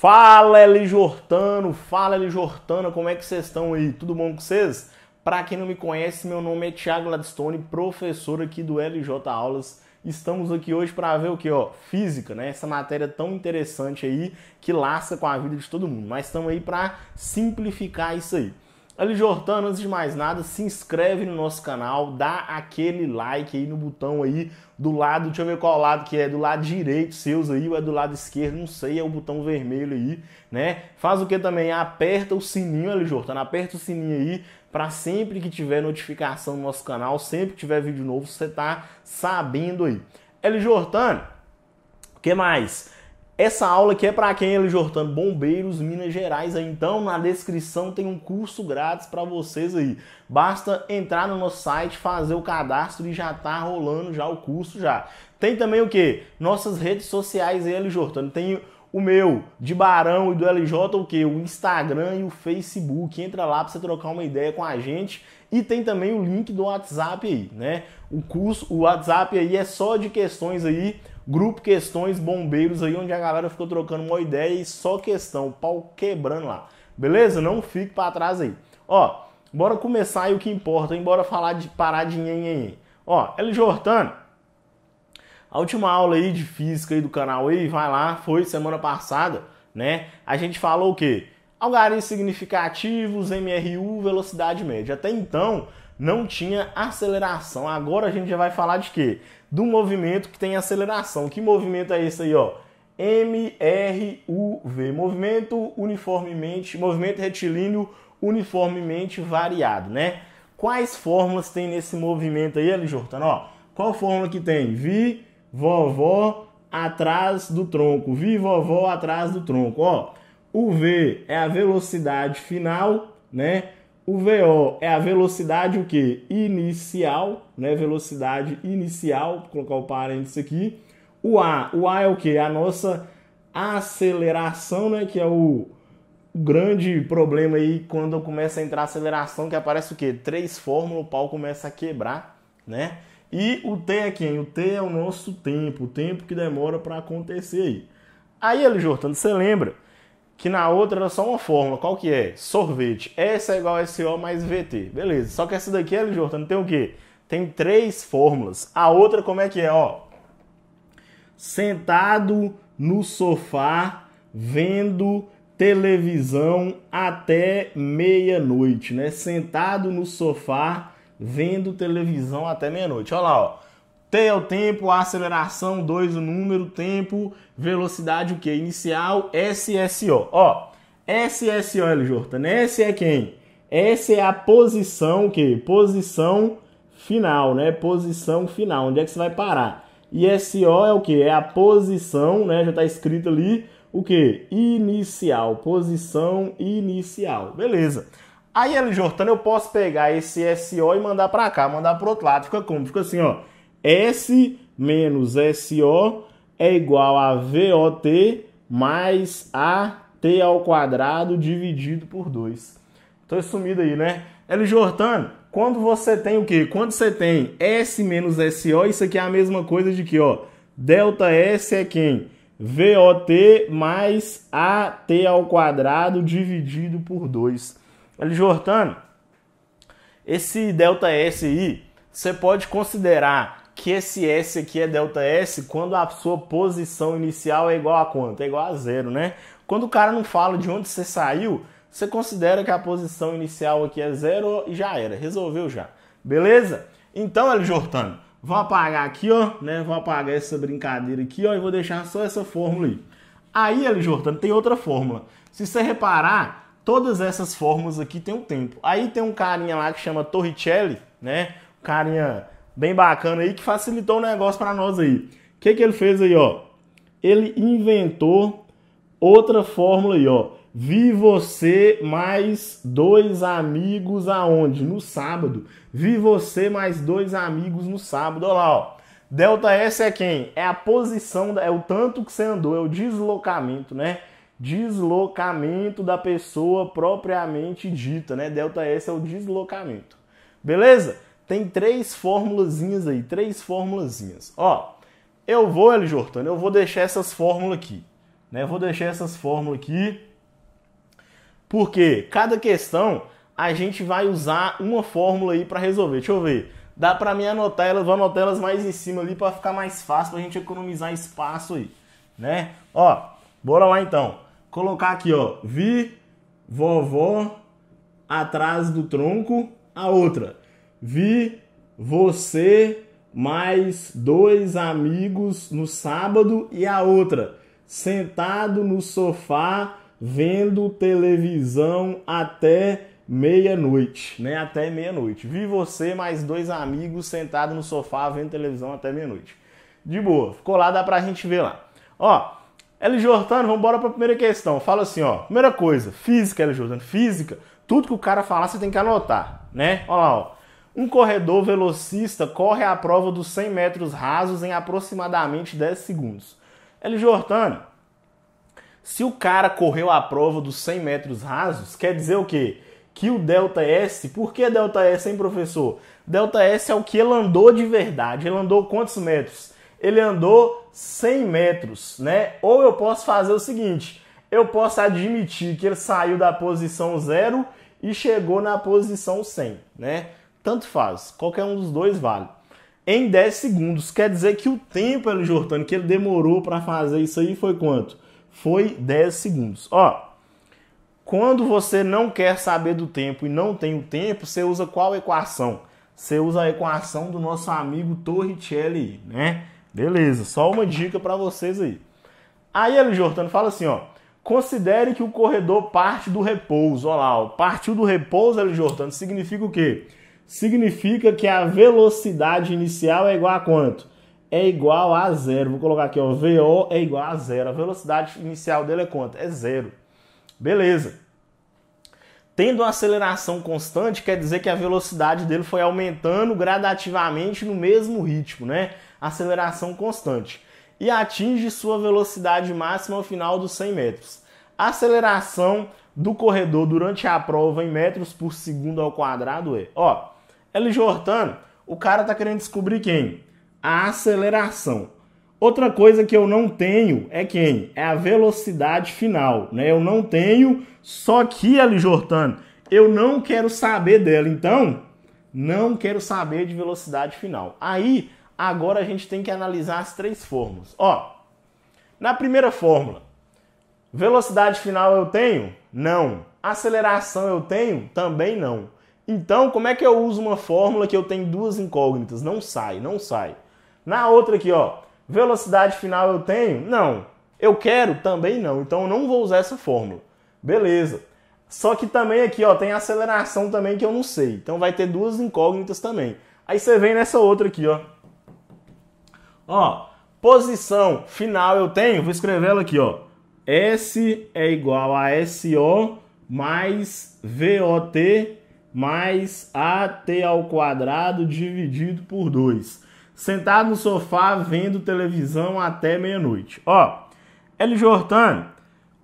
Fala Eli Jortano, fala Eli Jortana, como é que vocês estão aí? Tudo bom com vocês? Para quem não me conhece, meu nome é Thiago Gladstone, professor aqui do LJ Aulas. Estamos aqui hoje para ver o que, ó, física, né? Essa matéria tão interessante aí que lasca com a vida de todo mundo. Mas estamos aí para simplificar isso aí. Ali Jortano, antes de mais nada, se inscreve no nosso canal, dá aquele like aí no botão aí do lado, deixa eu ver qual lado que é, do lado direito seus aí ou é do lado esquerdo, não sei, é o botão vermelho aí, né? Faz o que também? Aperta o sininho ali, Jortano, aperta o sininho aí para sempre que tiver notificação no nosso canal, sempre que tiver vídeo novo, você tá sabendo aí. Eli Jortano, o que mais? Essa aula aqui é para quem, ele Jortano? Bombeiros, Minas Gerais. Então, na descrição tem um curso grátis para vocês aí. Basta entrar no nosso site, fazer o cadastro e já tá rolando já o curso já. Tem também o que? Nossas redes sociais aí, ele Jortano. Tem o meu, de Barão e do LJ, o que? O Instagram e o Facebook. Entra lá para você trocar uma ideia com a gente. E tem também o link do WhatsApp aí, né? O curso, o WhatsApp aí é só de questões aí grupo Questões Bombeiros aí, onde a galera ficou trocando uma ideia e só questão, pau quebrando lá. Beleza? Não fique para trás aí. Ó, bora começar aí o que importa, embora falar de paradinha aí. Ó, Eli Jortano, a última aula aí de física aí do canal aí, vai lá, foi semana passada, né? A gente falou o quê? Algarismos significativos, MRU, velocidade média. Até então, não tinha aceleração. Agora a gente já vai falar de quê? Do movimento que tem aceleração. Que movimento é esse aí, ó? MRUV, movimento uniformemente, movimento retilíneo uniformemente variado, né? Quais fórmulas tem nesse movimento aí, ali, Jortano? Ó, qual fórmula que tem? Vi, vovó, atrás do tronco. Vi, vovó, atrás do tronco. Ó, o V é a velocidade final, né? O VO é a velocidade o quê? Inicial, né? Velocidade inicial, vou colocar o parênteses aqui. O A, o A é o quê? A nossa aceleração, né? Que é o, grande problema aí quando começa a entrar a aceleração, que aparece o quê? Três fórmulas, o pau começa a quebrar, né? E o T é quem? O T é o nosso tempo, o tempo que demora para acontecer aí. Aí, Eli Jortando, você lembra que na outra era só uma fórmula. Qual que é? Sorvete. Essa é igual a SO mais VT. Beleza. Só que essa daqui, L. não tem o quê? Tem três fórmulas. A outra, como é que é? Ó, sentado no sofá, vendo televisão até meia-noite, né? Sentado no sofá, vendo televisão até meia-noite. Olha lá, ó. T é o tempo, aceleração, 2 o número, tempo, velocidade o que? Inicial, SSO. Ó, SSO, L. Jordan, S né? é quem? S é a posição o quê? Posição final, né? Posição final, onde é que você vai parar? E SO é o que? É a posição, né? Já está escrito ali o que? Inicial, posição inicial. Beleza. Aí, L. Jordan, né? eu posso pegar esse SO e mandar para cá, mandar para outro lado. Fica como? Fica assim, ó. S menos SO é igual a VOT mais AT ao quadrado dividido por 2. Tô sumido aí, né? L. Jortano, quando você tem o quê? Quando você tem S menos SO, isso aqui é a mesma coisa de que, ó, delta S é quem? VOT mais AT ao quadrado dividido por 2. L. Jortano, esse delta S aí, você pode considerar que esse S aqui é delta S quando a sua posição inicial é igual a quanto? É igual a zero, né? Quando o cara não fala de onde você saiu, você considera que a posição inicial aqui é zero e já era, resolveu já. Beleza? Então, El Jortano, vou apagar aqui, ó, né? Vou apagar essa brincadeira aqui, ó, e vou deixar só essa fórmula aí. Aí, El Jortano, tem outra fórmula. Se você reparar, todas essas fórmulas aqui tem um tempo. Aí tem um carinha lá que chama Torricelli, né? O carinha bem bacana aí que facilitou o negócio para nós aí. O que, que ele fez aí, ó? Ele inventou outra fórmula aí, ó. Vi você mais dois amigos aonde? No sábado. Vi você mais dois amigos no sábado. Olha lá, ó. Delta S é quem? É a posição, é o tanto que você andou, é o deslocamento, né? Deslocamento da pessoa propriamente dita, né? Delta S é o deslocamento. Beleza? Tem três formulazinhas aí, três formulazinhas. Ó, eu vou, Eli eu vou deixar essas fórmulas aqui. Né? Eu vou deixar essas fórmulas aqui. Porque cada questão a gente vai usar uma fórmula aí para resolver. Deixa eu ver. Dá para mim anotar elas, vou anotar elas mais em cima ali para ficar mais fácil, para a gente economizar espaço aí, né? Ó, bora lá então. Colocar aqui, ó, vi vovó atrás do tronco a outra. Vi você mais dois amigos no sábado e a outra sentado no sofá vendo televisão até meia-noite, né? Até meia-noite. Vi você mais dois amigos sentado no sofá vendo televisão até meia-noite. De boa, ficou lá, dá pra gente ver lá. Ó, L. Jortano, vamos para pra primeira questão. Fala assim, ó. Primeira coisa, física, L. Jortano, física. Tudo que o cara falar, você tem que anotar, né? Ó lá, ó. Um corredor velocista corre a prova dos 100 metros rasos em aproximadamente 10 segundos. Ele Jortani, se o cara correu a prova dos 100 metros rasos, quer dizer o quê? Que o delta S, por que delta S, hein, professor? Delta S é o que ele andou de verdade. Ele andou quantos metros? Ele andou 100 metros, né? Ou eu posso fazer o seguinte, eu posso admitir que ele saiu da posição 0 e chegou na posição 100, né? tanto faz, qualquer um dos dois vale. Em 10 segundos, quer dizer que o tempo, Hélio Jordano, que ele demorou para fazer isso aí foi quanto? Foi 10 segundos. Ó, quando você não quer saber do tempo e não tem o tempo, você usa qual equação? Você usa a equação do nosso amigo Torricelli, né? Beleza, só uma dica para vocês aí. Aí ele Jortano fala assim, ó: "Considere que o corredor parte do repouso". Olha lá, ó, partiu do repouso ele Jortano significa o quê? significa que a velocidade inicial é igual a quanto? É igual a zero. Vou colocar aqui, ó, VO é igual a zero. A velocidade inicial dele é quanto? É zero. Beleza. Tendo uma aceleração constante, quer dizer que a velocidade dele foi aumentando gradativamente no mesmo ritmo, né? Aceleração constante. E atinge sua velocidade máxima ao final dos 100 metros. A aceleração do corredor durante a prova em metros por segundo ao quadrado é, ó, LJ Hortano, o cara tá querendo descobrir quem? A aceleração. Outra coisa que eu não tenho é quem? É a velocidade final, né? Eu não tenho, só que LJ Hortano, eu não quero saber dela, então não quero saber de velocidade final. Aí, agora a gente tem que analisar as três fórmulas. Ó, na primeira fórmula, velocidade final eu tenho? Não. Aceleração eu tenho? Também não. Então, como é que eu uso uma fórmula que eu tenho duas incógnitas? Não sai, não sai. Na outra aqui, ó, velocidade final eu tenho? Não. Eu quero? Também não. Então, eu não vou usar essa fórmula. Beleza. Só que também aqui, ó, tem aceleração também que eu não sei. Então, vai ter duas incógnitas também. Aí você vem nessa outra aqui, ó. Ó, posição final eu tenho, vou escrever ela aqui, ó. S é igual a SO mais VOT mais AT ao quadrado dividido por 2. Sentado no sofá vendo televisão até meia-noite. Ó, L. Jortan,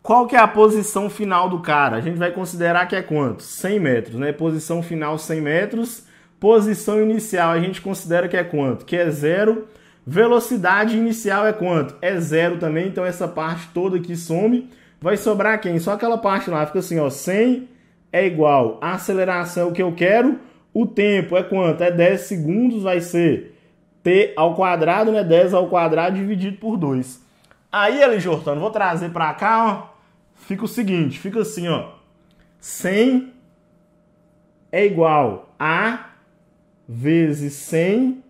qual que é a posição final do cara? A gente vai considerar que é quanto? 100 metros, né? Posição final 100 metros. Posição inicial a gente considera que é quanto? Que é zero. Velocidade inicial é quanto? É zero também, então essa parte toda aqui some. Vai sobrar quem? Só aquela parte lá, fica assim, ó, 100 é igual a aceleração que eu quero. O tempo é quanto? É 10 segundos, vai ser t ao quadrado, né? 10 ao quadrado dividido por 2. Aí, Ellen Jortano, vou trazer para cá, ó. Fica o seguinte, fica assim, ó. 100 é igual a vezes 100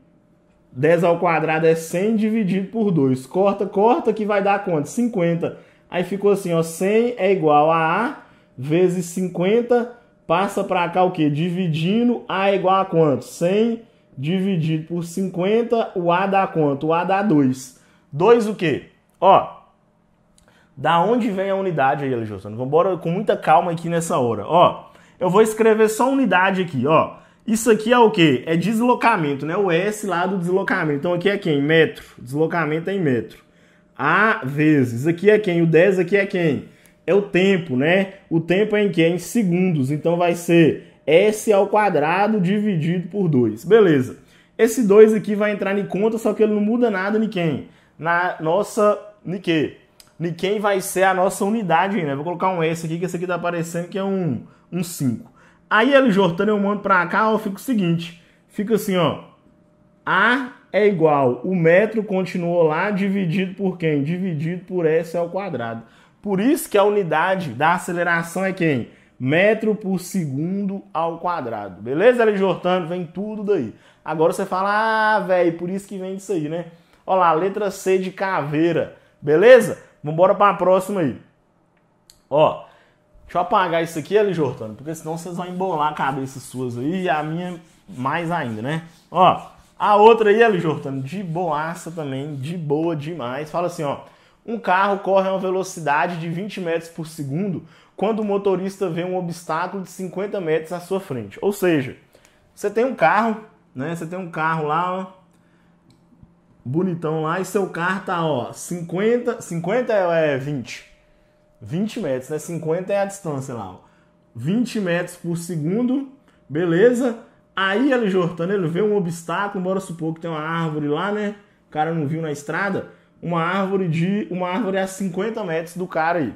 10 ao quadrado é 100 dividido por 2. Corta, corta, que vai dar quanto? 50. Aí ficou assim, ó, 100 é igual a A vezes 50 passa para cá o quê? Dividindo A é igual a quanto? 100 dividido por 50, o A dá quanto? O A dá 2. 2 o quê? Ó, da onde vem a unidade aí, Alejandro? Vamos embora com muita calma aqui nessa hora. Ó, eu vou escrever só unidade aqui, ó. Isso aqui é o quê? É deslocamento, né? O S lá do deslocamento. Então aqui é quem? Metro. Deslocamento é em metro. A vezes. Aqui é quem? O 10 aqui é quem? é o tempo, né? O tempo é em que? É em segundos. Então vai ser S ao quadrado dividido por 2. Beleza. Esse 2 aqui vai entrar em conta, só que ele não muda nada em quem? Na nossa... Em quê? Em quem vai ser a nossa unidade, né? Vou colocar um S aqui, que esse aqui tá aparecendo que é um 5. Um cinco. Aí ele jortando eu mando pra cá, ó, fica o seguinte. Fica assim, ó. A é igual, o metro continuou lá, dividido por quem? Dividido por S ao quadrado. Por isso que a unidade da aceleração é quem? Metro por segundo ao quadrado. Beleza, Eli Jortano? Vem tudo daí. Agora você fala, ah, velho, por isso que vem isso aí, né? Olha lá, letra C de caveira. Beleza? Vambora para a próxima aí. Ó, deixa eu apagar isso aqui, Eli Jortano, porque senão vocês vão embolar a cabeça suas aí e a minha mais ainda, né? Ó, a outra aí, Eli Jortano, de boaça também, de boa demais. Fala assim, ó. Um carro corre a uma velocidade de 20 metros por segundo quando o motorista vê um obstáculo de 50 metros à sua frente. Ou seja, você tem um carro, né? Você tem um carro lá, ó, bonitão lá, e seu carro tá, ó, 50, 50 é 20. É 20 metros, né? 50 é a distância lá, ó. 20 metros por segundo, beleza? Aí ele Jordano, ele vê um obstáculo, bora supor que tem uma árvore lá, né? O cara não viu na estrada uma árvore de uma árvore a 50 metros do cara aí.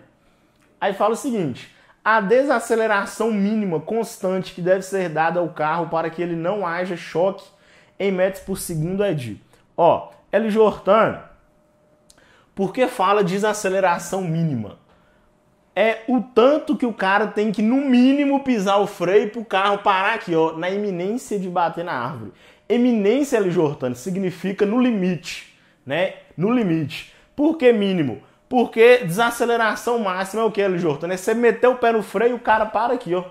Aí fala o seguinte: a desaceleração mínima constante que deve ser dada ao carro para que ele não haja choque em metros por segundo é de. Ó, L. jortan por que fala desaceleração mínima? É o tanto que o cara tem que, no mínimo, pisar o freio para o carro parar aqui, ó, na iminência de bater na árvore. Eminência, L. jortan significa no limite né, no limite. Por que mínimo? Porque desaceleração máxima é o que, Jordan? Né? Você meteu o pé no freio, o cara para aqui, ó.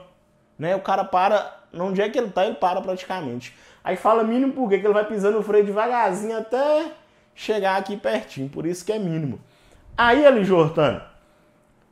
Né? O cara para, onde é que ele tá, ele para praticamente. Aí fala mínimo por quê? Que ele vai pisando no freio devagarzinho até chegar aqui pertinho, por isso que é mínimo. Aí, ali, Jordan, o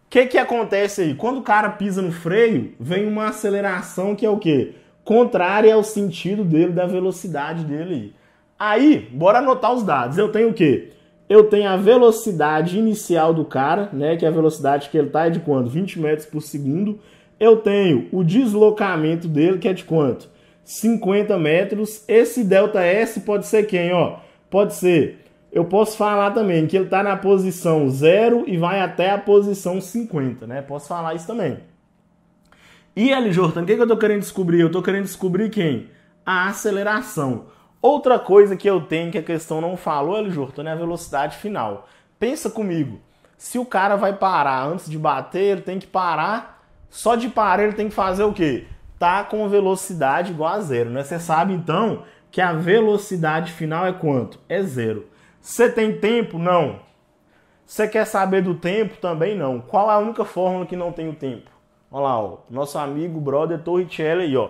que que acontece aí? Quando o cara pisa no freio, vem uma aceleração que é o quê? Contrária ao sentido dele, da velocidade dele aí. Aí, bora anotar os dados. Eu tenho o quê? Eu tenho a velocidade inicial do cara, né? Que é a velocidade que ele tá é de quanto? 20 metros por segundo. Eu tenho o deslocamento dele, que é de quanto? 50 metros. Esse delta S pode ser quem, ó? Pode ser. Eu posso falar também que ele está na posição 0 e vai até a posição 50, né? Posso falar isso também. E ali, Jordan, o que, que eu estou querendo descobrir? Eu estou querendo descobrir quem? A aceleração. Outra coisa que eu tenho que a questão não falou, ele Jurton, é a velocidade final. Pensa comigo, se o cara vai parar antes de bater, ele tem que parar. Só de parar ele tem que fazer o quê? Tá com velocidade igual a zero, né? Você sabe então que a velocidade final é quanto? É zero. Você tem tempo? Não. Você quer saber do tempo? Também não. Qual a única fórmula que não tem o tempo? Olha lá, ó. Nosso amigo, brother Torricelli aí, ó.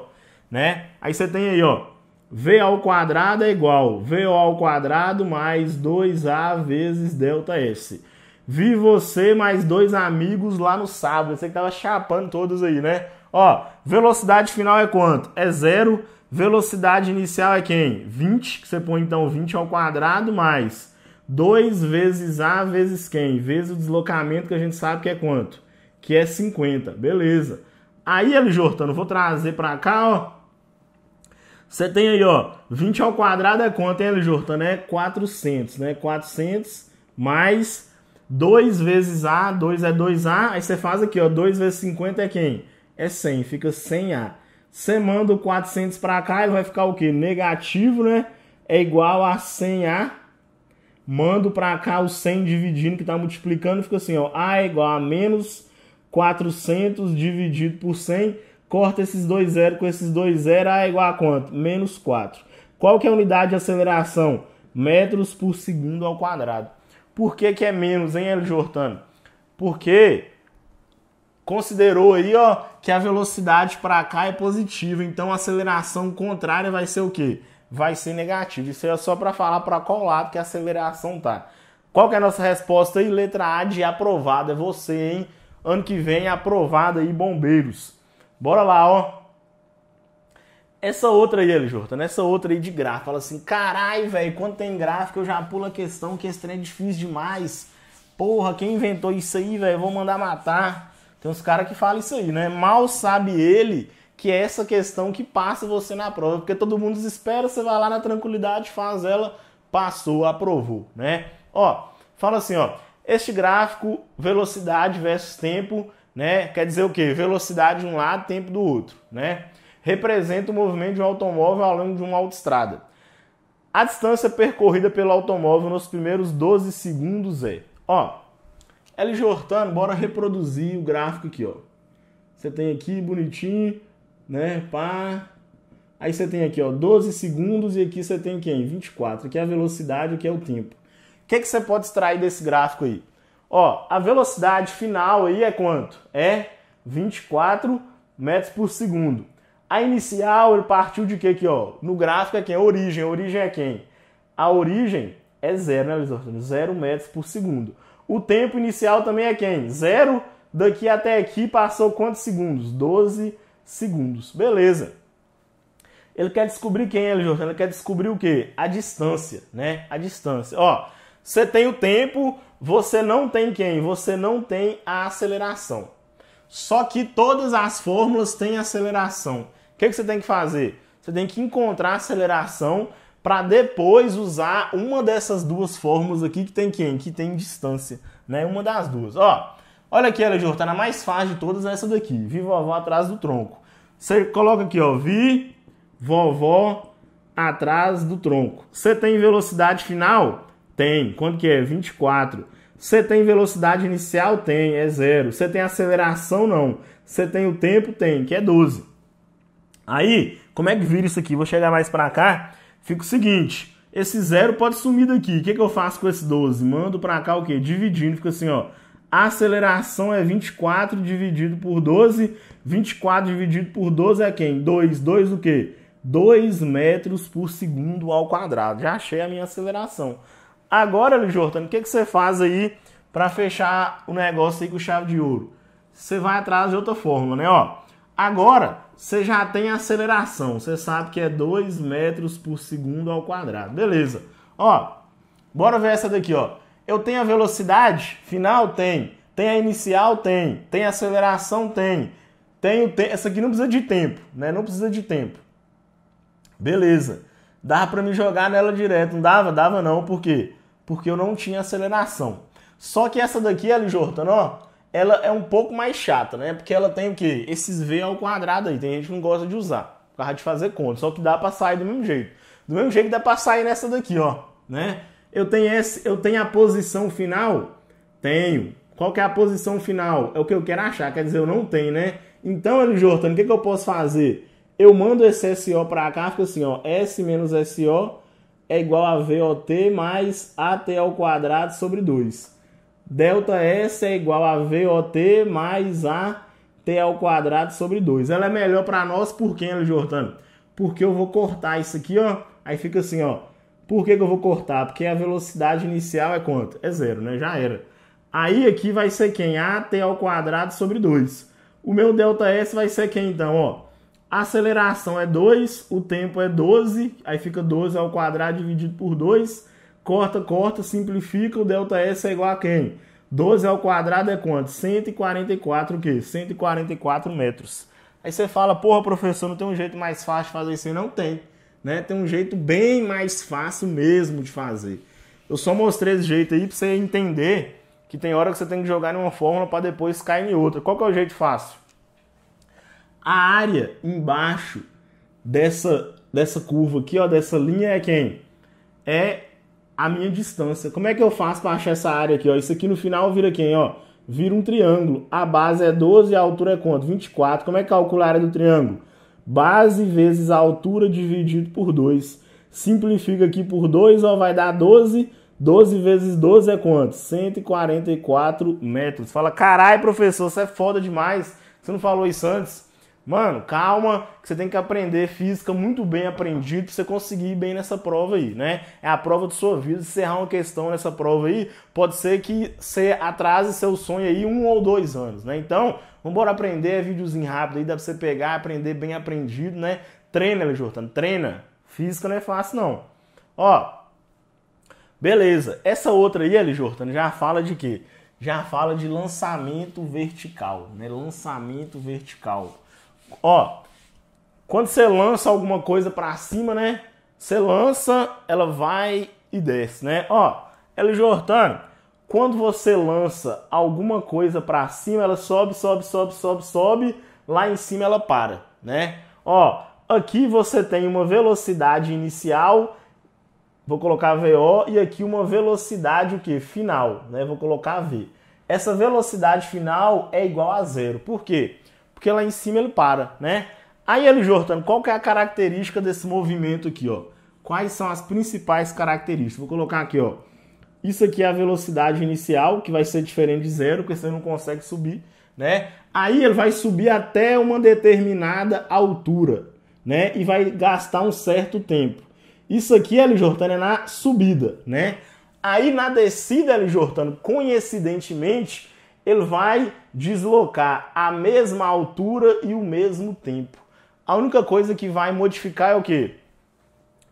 Né? Aí você tem aí, ó V ao quadrado é igual V ao quadrado mais 2A vezes delta S. Vi você mais dois amigos lá no sábado. Você que tava chapando todos aí, né? Ó, velocidade final é quanto? É zero. Velocidade inicial é quem? 20, que você põe então 20 ao quadrado mais 2 vezes A vezes quem? Vezes o deslocamento que a gente sabe que é quanto? Que é 50. Beleza. Aí, Eli Jortano, vou trazer para cá, ó você tem aí, ó, 20 ao quadrado é quanto, hein, Jurta, tá, né? 400, né? 400 mais 2 vezes A, 2 é 2A, aí você faz aqui, ó, 2 vezes 50 é quem? É 100, fica 100A. Você manda o 400 para cá, ele vai ficar o quê? Negativo, né? É igual a 100A. Mando para cá o 100 dividindo, que está multiplicando, fica assim, ó, A é igual a menos 400 dividido por 100, Corta esses dois zero com esses dois zero. A ah, é igual a quanto? Menos 4. Qual que é a unidade de aceleração? Metros por segundo ao quadrado. Por que, que é menos, hein, L. Jortano? Porque considerou aí, ó, que a velocidade para cá é positiva, então a aceleração contrária vai ser o quê? Vai ser negativa. Isso é só para falar para qual lado que a aceleração tá. Qual que é a nossa resposta aí? Letra A de aprovada. É você, hein? Ano que vem, aprovada aí, bombeiros. Bora lá, ó. Essa outra aí, Elijorta, nessa né? outra aí de gráfico. Fala assim, carai, velho, quando tem gráfico eu já pulo a questão que esse trem é difícil demais. Porra, quem inventou isso aí, velho? Vou mandar matar. Tem uns caras que falam isso aí, né? Mal sabe ele que é essa questão que passa você na prova, porque todo mundo desespera, você vai lá na tranquilidade, faz ela, passou, aprovou, né? Ó, fala assim, ó, este gráfico velocidade versus tempo né? Quer dizer o quê? Velocidade de um lado, tempo do outro, né? Representa o movimento de um automóvel ao longo de uma autoestrada. A distância percorrida pelo automóvel nos primeiros 12 segundos é, ó, LG Hortano, bora reproduzir o gráfico aqui, ó. Você tem aqui bonitinho, né? Pá. Aí você tem aqui, ó, 12 segundos e aqui você tem quem? 24, que é a velocidade, que é o tempo. O que, é que você pode extrair desse gráfico aí? Ó, a velocidade final aí é quanto? É 24 metros por segundo. A inicial ele partiu de quê aqui, ó? No gráfico é quem? A origem. A origem é quem? A origem é zero, né, Lisandro? Zero metros por segundo. O tempo inicial também é quem? Zero. Daqui até aqui passou quantos segundos? 12 segundos. Beleza. Ele quer descobrir quem é, Lisandro? Ele quer descobrir o quê? A distância, né? A distância. Ó, você tem o tempo você não tem quem? Você não tem a aceleração. Só que todas as fórmulas têm aceleração. O que, que você tem que fazer? Você tem que encontrar a aceleração para depois usar uma dessas duas fórmulas aqui que tem quem? Que tem distância, né? Uma das duas. Ó, olha aqui, ela tá na mais fácil de todas essa daqui. Vi vovó atrás do tronco. Você coloca aqui, ó, vi vovó atrás do tronco. Você tem velocidade final? Tem. Quanto que é? 24. Você tem velocidade inicial? Tem, é zero. Você tem aceleração? Não. Você tem o tempo? Tem, que é 12. Aí, como é que vira isso aqui? Vou chegar mais para cá. Fica o seguinte, esse zero pode sumir daqui. O que, que eu faço com esse 12? Mando para cá o quê? Dividindo, fica assim, ó. A aceleração é 24 dividido por 12. 24 dividido por 12 é quem? 2. 2 o quê? 2 metros por segundo ao quadrado. Já achei a minha aceleração. Agora, Jordano, o que, que você faz aí para fechar o negócio aí com chave de ouro? Você vai atrás de outra fórmula, né? Ó, agora você já tem aceleração. Você sabe que é 2 metros por segundo ao quadrado. Beleza. Ó, bora ver essa daqui, ó. Eu tenho a velocidade final? Tem. Tem a inicial? Tem. Tem a aceleração? Tem. Tem, tem Essa aqui não precisa de tempo, né? Não precisa de tempo. Beleza. Dava para me jogar nela direto, não dava? Dava não, por quê? porque eu não tinha aceleração. Só que essa daqui, ali Jordan, ó, ela é um pouco mais chata, né? Porque ela tem o quê? Esses V ao quadrado aí, tem gente que não gosta de usar, por causa de fazer conta, só que dá para sair do mesmo jeito. Do mesmo jeito dá para sair nessa daqui, ó, né? Eu tenho esse, eu tenho a posição final? Tenho. Qual que é a posição final? É o que eu quero achar, quer dizer, eu não tenho, né? Então, Eli Jordan, o que, que eu posso fazer? Eu mando esse SO para cá, fica assim, ó, S menos SO é igual a VOT mais AT ao quadrado sobre 2. Delta S é igual a VOT mais AT ao quadrado sobre 2. Ela é melhor para nós por quem, né, Jortano? Porque eu vou cortar isso aqui, ó. Aí fica assim, ó. Por que, que eu vou cortar? Porque a velocidade inicial é quanto? É zero, né? Já era. Aí aqui vai ser quem? AT ao quadrado sobre 2. O meu delta S vai ser quem então, ó? A aceleração é 2, o tempo é 12, aí fica 12 ao quadrado dividido por 2. Corta, corta, simplifica, o delta S é igual a quem? 12 ao quadrado é quanto? 144 o quê? 144 metros. Aí você fala, porra, professor, não tem um jeito mais fácil de fazer isso? Não tem. Né? Tem um jeito bem mais fácil mesmo de fazer. Eu só mostrei esse jeito aí para você entender que tem hora que você tem que jogar em uma fórmula para depois cair em outra. Qual que é o jeito fácil? A área embaixo dessa, dessa curva aqui, ó, dessa linha é quem? É a minha distância. Como é que eu faço para achar essa área aqui? Ó? Isso aqui no final vira quem? Ó? Vira um triângulo. A base é 12 a altura é quanto? 24. Como é que calcula a área do triângulo? Base vezes a altura dividido por 2. Simplifica aqui por 2, ó, vai dar 12. 12 vezes 12 é quanto? 144 metros. Fala, carai, professor, você é foda demais. Você não falou isso antes? Mano, calma, que você tem que aprender física muito bem aprendido pra você conseguir ir bem nessa prova aí, né? É a prova de sua vida. Se errar uma questão nessa prova aí, pode ser que você atrase seu sonho aí um ou dois anos, né? Então, vambora aprender, é videozinho rápido aí, dá pra você pegar, aprender bem aprendido, né? Treina, Jordan, treina. Física não é fácil, não. Ó, beleza. Essa outra aí, Eli Jordan, já fala de quê? Já fala de lançamento vertical, né? Lançamento vertical. Ó, quando você lança alguma coisa para cima, né? Você lança, ela vai e desce, né? Ó, ela Hortano, quando você lança alguma coisa para cima, ela sobe, sobe, sobe, sobe, sobe, lá em cima ela para, né? Ó, aqui você tem uma velocidade inicial, vou colocar VO e aqui uma velocidade o que? Final, né? Vou colocar V. Essa velocidade final é igual a zero. Por quê? porque lá em cima ele para, né? Aí, ele Jordan, qual que é a característica desse movimento aqui, ó? Quais são as principais características? Vou colocar aqui, ó. Isso aqui é a velocidade inicial, que vai ser diferente de zero, porque você não consegue subir, né? Aí ele vai subir até uma determinada altura, né? E vai gastar um certo tempo. Isso aqui, L. Jortano, é na subida, né? Aí na descida, L. Jortano, coincidentemente, ele vai deslocar a mesma altura e o mesmo tempo. A única coisa que vai modificar é o quê?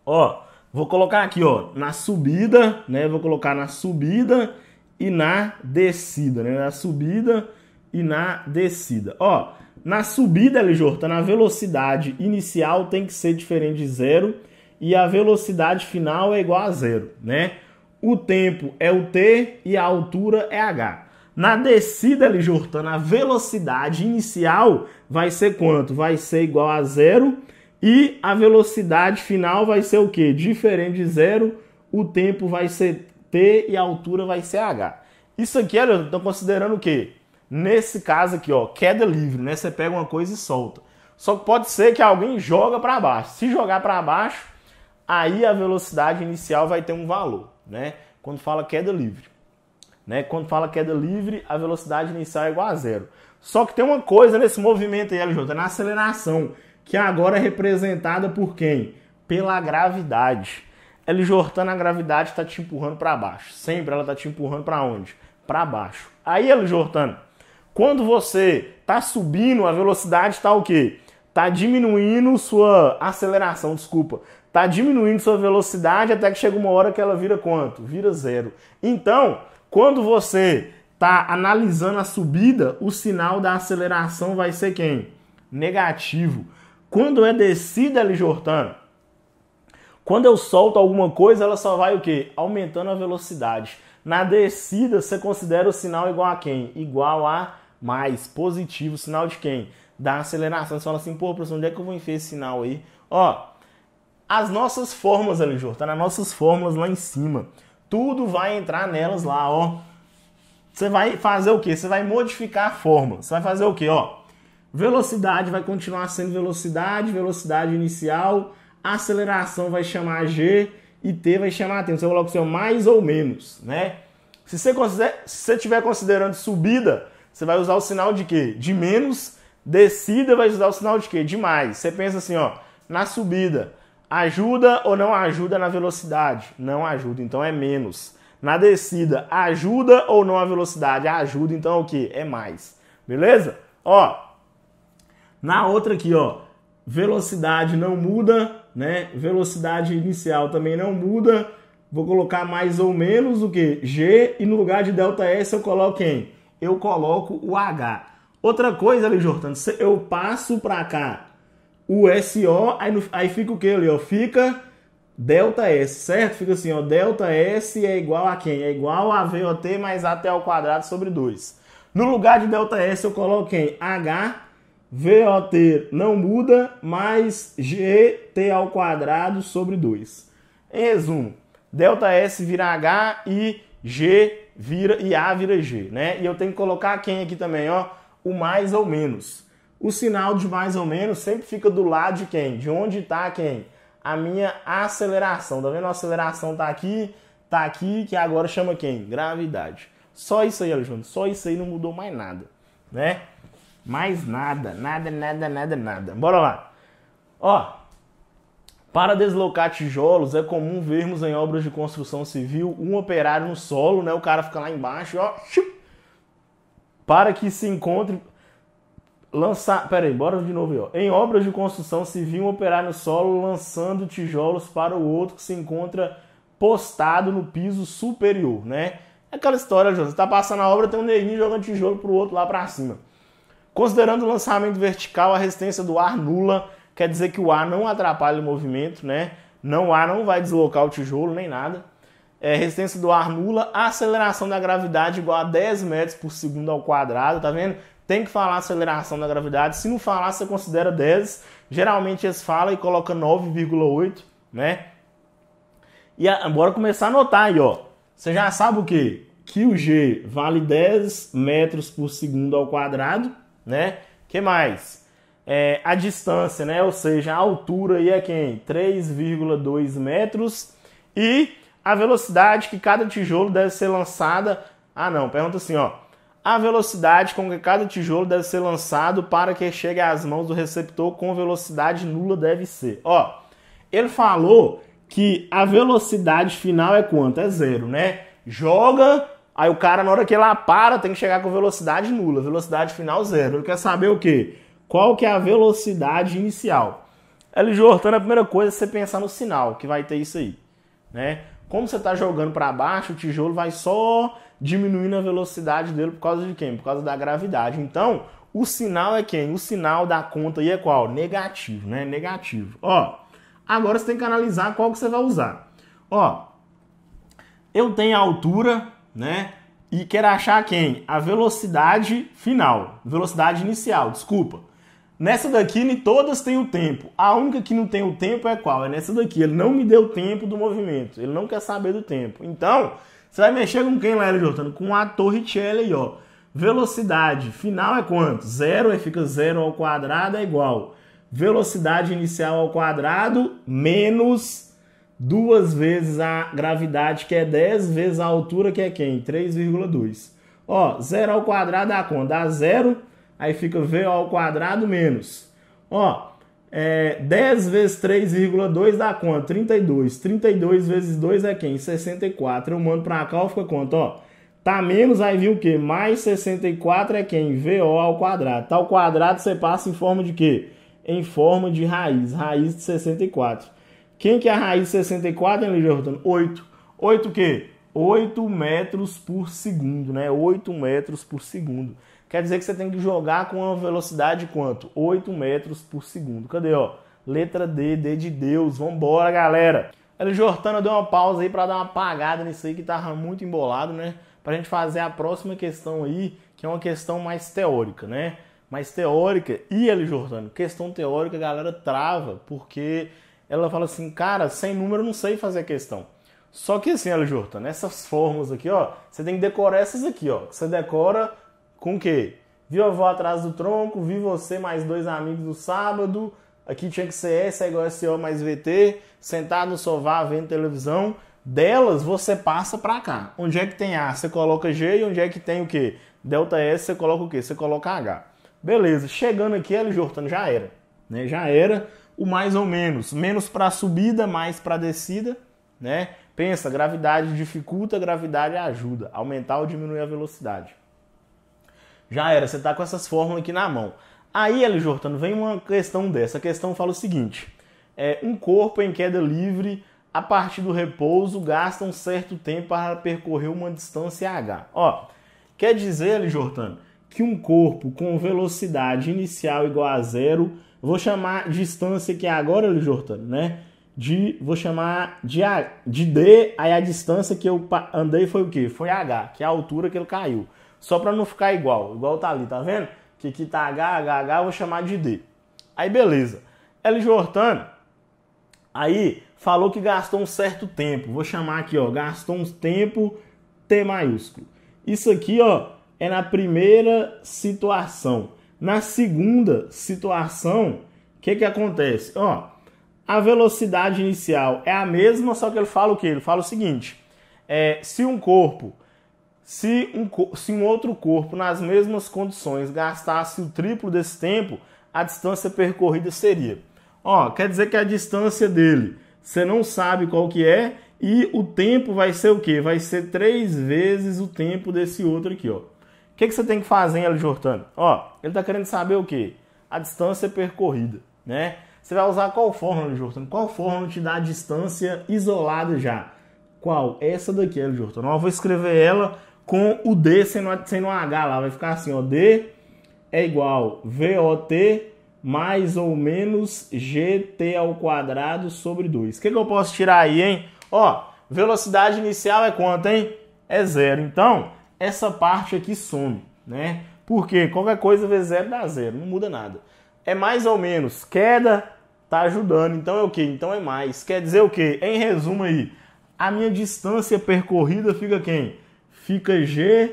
Ó, vou colocar aqui, ó, na subida, né? Vou colocar na subida e na descida, né? Na subida e na descida. Ó, na subida, tá? na velocidade inicial tem que ser diferente de zero e a velocidade final é igual a zero, né? O tempo é o t e a altura é h. Na descida, ali, Jurtana, a velocidade inicial vai ser quanto? Vai ser igual a zero. E a velocidade final vai ser o quê? Diferente de zero, o tempo vai ser T e a altura vai ser H. Isso aqui, eu estão considerando o quê? Nesse caso aqui, ó, queda livre, né? Você pega uma coisa e solta. Só que pode ser que alguém joga para baixo. Se jogar para baixo, aí a velocidade inicial vai ter um valor, né? Quando fala queda livre. Né? Quando fala queda livre, a velocidade inicial é igual a zero. Só que tem uma coisa nesse movimento aí, LJ, na aceleração, que agora é representada por quem? Pela gravidade. LJ, na gravidade, está te empurrando para baixo. Sempre ela está te empurrando para onde? Para baixo. Aí, LJ, quando você está subindo, a velocidade está o quê? Está diminuindo sua aceleração, desculpa está diminuindo sua velocidade até que chega uma hora que ela vira quanto? Vira zero. Então, quando você está analisando a subida, o sinal da aceleração vai ser quem? Negativo. Quando é descida, Jordan, quando eu solto alguma coisa, ela só vai o quê? Aumentando a velocidade. Na descida, você considera o sinal igual a quem? Igual a mais. Positivo. Sinal de quem? Da aceleração. Você fala assim, pô, professor, onde é que eu vou enfiar esse sinal aí? Ó, as nossas fórmulas ali, as nossas fórmulas lá em cima. Tudo vai entrar nelas lá, ó. Você vai fazer o quê? Você vai modificar a fórmula. Você vai fazer o quê, ó? Velocidade vai continuar sendo velocidade, velocidade inicial, aceleração vai chamar g e t vai chamar tempo. Você coloca o seu mais ou menos, né? Se você consider... estiver considerando subida, você vai usar o sinal de quê? De menos. Descida vai usar o sinal de quê? De mais. Você pensa assim, ó, na subida, Ajuda ou não ajuda na velocidade? Não ajuda, então é menos. Na descida, ajuda ou não a velocidade? Ajuda, então é o que? É mais. Beleza? Ó, na outra aqui, ó, velocidade não muda, né? Velocidade inicial também não muda. Vou colocar mais ou menos o que? G e no lugar de delta S eu coloco quem? Eu coloco o H. Outra coisa ali, Jordan, eu passo para cá o SO, aí, no, aí fica o que ali, ó? Fica delta S, certo? Fica assim, ó, delta S é igual a quem? É igual a VOT mais AT ao quadrado sobre 2. No lugar de delta S eu coloco quem? H, VOT não muda, mais GT ao quadrado sobre 2. Em resumo, delta S vira H e G vira e A vira G, né? E eu tenho que colocar quem aqui também, ó, o mais ou menos. O sinal de mais ou menos sempre fica do lado de quem? De onde está quem? A minha aceleração. Tá vendo? A aceleração está aqui, está aqui, que agora chama quem? Gravidade. Só isso aí, Alexandre. Só isso aí não mudou mais nada, né? Mais nada, nada, nada, nada, nada. Bora lá. Ó, para deslocar tijolos é comum vermos em obras de construção civil um operário no solo, né? O cara fica lá embaixo, ó, para que se encontre lançar. Pera aí, bora de novo aí, ó. Em obras de construção se um operar no solo lançando tijolos para o outro que se encontra postado no piso superior, né? Aquela história, João, você tá passando a obra, tem um neguinho jogando tijolo pro outro lá para cima. Considerando o lançamento vertical, a resistência do ar nula, quer dizer que o ar não atrapalha o movimento, né? Não, o ar não vai deslocar o tijolo nem nada. É, resistência do ar nula, aceleração da gravidade igual a 10 metros por segundo ao quadrado, tá vendo? tem que falar a aceleração da gravidade. Se não falar, você considera 10. Geralmente eles falam e colocam 9,8, né? E agora começar a notar aí, ó. Você já sabe o quê? Que o G vale 10 metros por segundo ao quadrado, né? que mais? É, a distância, né? Ou seja, a altura aí é quem? 3,2 metros. E a velocidade que cada tijolo deve ser lançada. Ah, não, pergunta assim, ó a velocidade com que cada tijolo deve ser lançado para que chegue às mãos do receptor com velocidade nula deve ser. Ó, ele falou que a velocidade final é quanto? É zero, né? Joga, aí o cara, na hora que ele para, tem que chegar com velocidade nula, velocidade final zero. Ele quer saber o quê? Qual que é a velocidade inicial? Ele, Jortando, a primeira coisa é você pensar no sinal, que vai ter isso aí, né? Como você está jogando para baixo, o tijolo vai só diminuindo a velocidade dele por causa de quem? Por causa da gravidade. Então, o sinal é quem? O sinal da conta aí é qual? Negativo, né? Negativo. Ó, agora você tem que analisar qual que você vai usar. Ó, eu tenho a altura, né? E quero achar quem? A velocidade final, velocidade inicial, desculpa. Nessa daqui, nem todas têm o tempo. A única que não tem o tempo é qual? É nessa daqui. Ele não me deu tempo do movimento. Ele não quer saber do tempo. Então, você vai mexer com quem, lá, Jordano? Com a Torricelli aí, ó. Velocidade final é quanto? Zero, aí fica zero ao quadrado, é igual. Velocidade inicial ao quadrado, menos duas vezes a gravidade, que é 10, vezes a altura, que é quem? 3,2. Ó, zero ao quadrado dá quanto? Dá zero Aí fica V ao quadrado menos. Ó, é, 10 vezes 3,2 dá quanto? 32. 32 vezes 2 é quem? 64. Eu mando para cá, ó, fica quanto? Ó, tá menos, aí viu o quê? Mais 64 é quem? VO ao quadrado. Tá ao quadrado, você passa em forma de quê? Em forma de raiz. Raiz de 64. Quem que é a raiz de 64, hein, Lígia 8. 8 o quê? 8 metros por segundo, né? 8 metros por segundo. Quer dizer que você tem que jogar com uma velocidade quanto? 8 metros por segundo. Cadê, ó? Letra D, D de Deus. Vambora, galera. Ele Jortana deu uma pausa aí para dar uma apagada nisso aí que tava muito embolado, né? Pra gente fazer a próxima questão aí, que é uma questão mais teórica, né? Mais teórica. E ele Jortana, questão teórica, a galera trava, porque ela fala assim, cara, sem número eu não sei fazer a questão. Só que assim, ele Jortana, essas formas aqui, ó, você tem que decorar essas aqui, ó. Você decora com o quê? Viu a avó atrás do tronco, vi você mais dois amigos no sábado, aqui tinha que ser essa é igual SO mais VT, sentado no sofá vendo televisão. Delas você passa para cá. Onde é que tem A, você coloca G e onde é que tem o quê? Delta S, você coloca o quê? Você coloca H. Beleza, chegando aqui, ele Jortano já era. Né? Já era o mais ou menos. Menos para subida, mais para descida. Né? Pensa, gravidade dificulta, gravidade ajuda. Aumentar ou diminuir a velocidade. Já era, você está com essas fórmulas aqui na mão. Aí, Eli Jortano, vem uma questão dessa. A questão fala o seguinte: é, um corpo em queda livre, a partir do repouso, gasta um certo tempo para percorrer uma distância H. Ó, quer dizer, Eli Jortano, que um corpo com velocidade inicial igual a zero, vou chamar distância que é agora, Eli Jortano, né? de vou chamar de, a, de D, aí a distância que eu andei foi o quê? Foi H, que é a altura que ele caiu só para não ficar igual. Igual tá ali, tá vendo? Que aqui tá H, H, H, eu vou chamar de D. Aí beleza. Hélio Hortano, aí falou que gastou um certo tempo. Vou chamar aqui, ó, gastou um tempo T maiúsculo. Isso aqui, ó, é na primeira situação. Na segunda situação, o que que acontece? Ó, a velocidade inicial é a mesma, só que ele fala o quê? Ele fala o seguinte: é, se um corpo se um, se um outro corpo, nas mesmas condições, gastasse o triplo desse tempo, a distância percorrida seria. Ó, quer dizer que a distância dele, você não sabe qual que é, e o tempo vai ser o quê? Vai ser três vezes o tempo desse outro aqui, ó. O que, que você tem que fazer, hein, Jortano? Ó, ele está querendo saber o quê? A distância percorrida, né? Você vai usar qual fórmula, Jortano? Qual fórmula te dá a distância isolada já? Qual? Essa daqui, Jortano. Ó, vou escrever ela com o D sendo, sendo um H lá. Vai ficar assim, ó. D é igual VOT mais ou menos GT ao quadrado sobre 2. O que, que eu posso tirar aí, hein? Ó, velocidade inicial é quanto, hein? É zero. Então, essa parte aqui some, né? Porque qualquer coisa vezes zero dá zero, não muda nada. É mais ou menos queda, tá ajudando. Então é o que? Então é mais. Quer dizer o que? Em resumo aí, a minha distância percorrida fica quem? fica g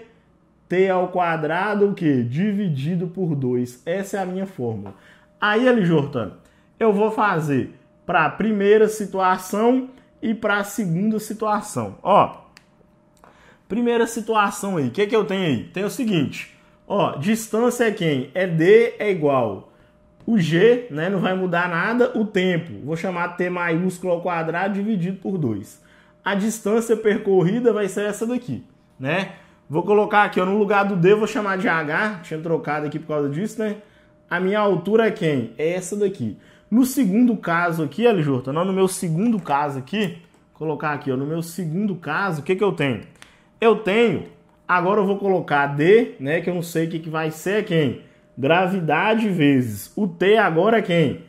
t ao quadrado o quê? dividido por 2. Essa é a minha fórmula. Aí, ali, Jortano, eu vou fazer para a primeira situação e para a segunda situação. Ó, primeira situação aí, o que, que eu tenho aí? Tem o seguinte, ó, distância é quem? É D é igual o G, né, não vai mudar nada, o tempo, vou chamar T maiúsculo ao quadrado dividido por 2. A distância percorrida vai ser essa daqui né? Vou colocar aqui, ó, no lugar do D vou chamar de H, tinha trocado aqui por causa disso, né? A minha altura é quem? É essa daqui. No segundo caso aqui, Alijurta, no meu segundo caso aqui, colocar aqui, ó, no meu segundo caso, o que que eu tenho? Eu tenho, agora eu vou colocar D, né, que eu não sei o que, que vai ser é quem? Gravidade vezes. O T agora é quem?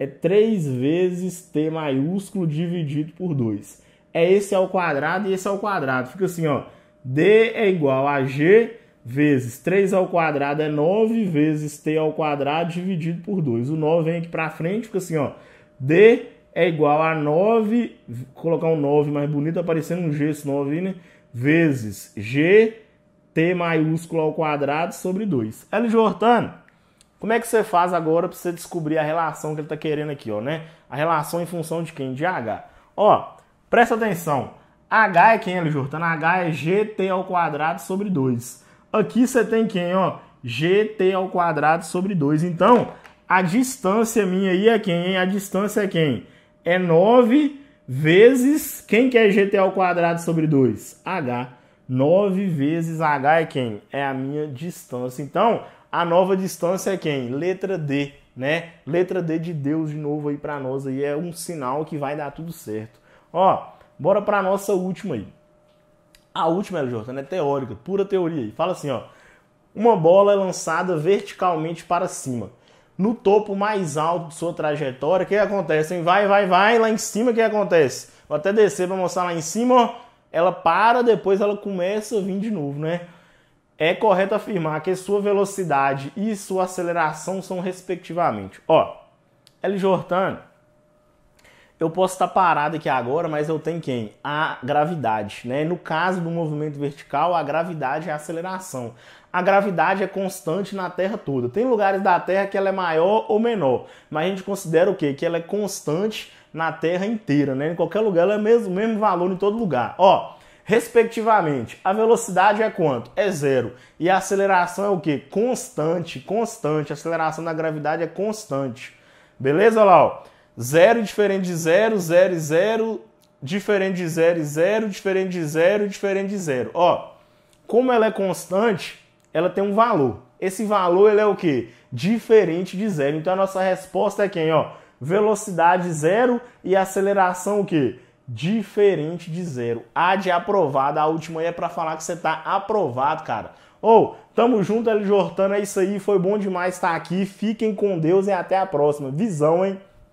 É 3 vezes T maiúsculo dividido por 2. É esse ao quadrado e esse ao quadrado. Fica assim, ó. D é igual a G vezes 3 ao quadrado é 9 vezes T ao quadrado dividido por 2. O 9 vem aqui para frente, fica assim, ó. D é igual a 9, vou colocar um 9 mais bonito, aparecendo um G esse 9 aí, né? Vezes G, T maiúsculo ao quadrado sobre 2. L. Hortano, como é que você faz agora para você descobrir a relação que ele está querendo aqui, ó, né? A relação em função de quem? De H. Ó, presta atenção. H é quem, L. Jordana? Tá H é GT ao quadrado sobre 2. Aqui você tem quem, ó? GT ao quadrado sobre 2. Então, a distância minha aí é quem, hein? A distância é quem? É 9 vezes... Quem que é GT ao quadrado sobre 2? H. 9 vezes H é quem? É a minha distância. Então, a nova distância é quem? Letra D, né? Letra D de Deus de novo aí para nós aí é um sinal que vai dar tudo certo. Ó, Bora para a nossa última aí. A última, LJ, é né? teórica, pura teoria. E fala assim, ó. Uma bola é lançada verticalmente para cima. No topo mais alto de sua trajetória, o que acontece? Hein? Vai, vai, vai, lá em cima o que acontece? Vou até descer para mostrar lá em cima, ó. Ela para, depois ela começa a vir de novo, né? É correto afirmar que sua velocidade e sua aceleração são respectivamente. Ó, L. Jordan eu posso estar parado aqui agora, mas eu tenho quem? A gravidade, né? No caso do movimento vertical, a gravidade é a aceleração. A gravidade é constante na Terra toda. Tem lugares da Terra que ela é maior ou menor, mas a gente considera o quê? Que ela é constante na Terra inteira, né? Em qualquer lugar ela é o mesmo, mesmo valor em todo lugar. Ó, respectivamente, a velocidade é quanto? É zero. E a aceleração é o quê? Constante, constante. A aceleração da gravidade é constante. Beleza, ó. Zero diferente de zero, zero e zero, diferente de zero e zero, diferente de zero, diferente de zero. Ó, como ela é constante, ela tem um valor. Esse valor ele é o que? Diferente de zero. Então a nossa resposta é quem? Ó, velocidade zero e aceleração o que? Diferente de zero. A de aprovada, a última aí é para falar que você tá aprovado, cara. Ou, oh, tamo junto, Eljortano, é isso aí. Foi bom demais estar aqui. Fiquem com Deus e até a próxima. Visão, hein?